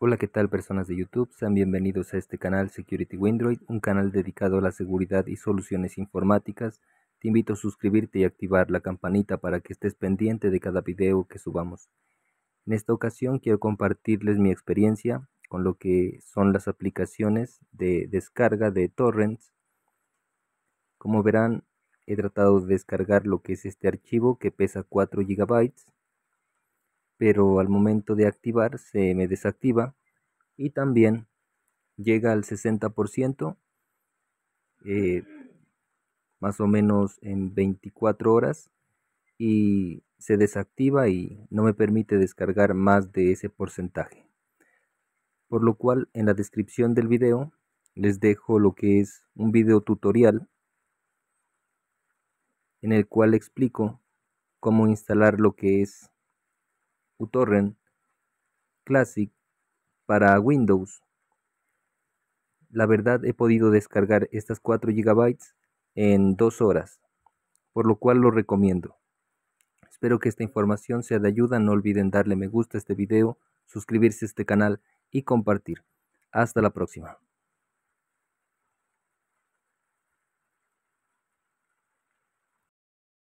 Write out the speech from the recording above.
Hola, ¿qué tal personas de YouTube? Sean bienvenidos a este canal Security Windroid, un canal dedicado a la seguridad y soluciones informáticas. Te invito a suscribirte y activar la campanita para que estés pendiente de cada video que subamos. En esta ocasión quiero compartirles mi experiencia con lo que son las aplicaciones de descarga de torrents. Como verán, he tratado de descargar lo que es este archivo que pesa 4 GB pero al momento de activar se me desactiva y también llega al 60% eh, más o menos en 24 horas y se desactiva y no me permite descargar más de ese porcentaje. Por lo cual en la descripción del video les dejo lo que es un video tutorial en el cual explico cómo instalar lo que es uTorrent Classic para Windows. La verdad he podido descargar estas 4 GB en 2 horas, por lo cual lo recomiendo. Espero que esta información sea de ayuda, no olviden darle me gusta a este video, suscribirse a este canal y compartir. Hasta la próxima.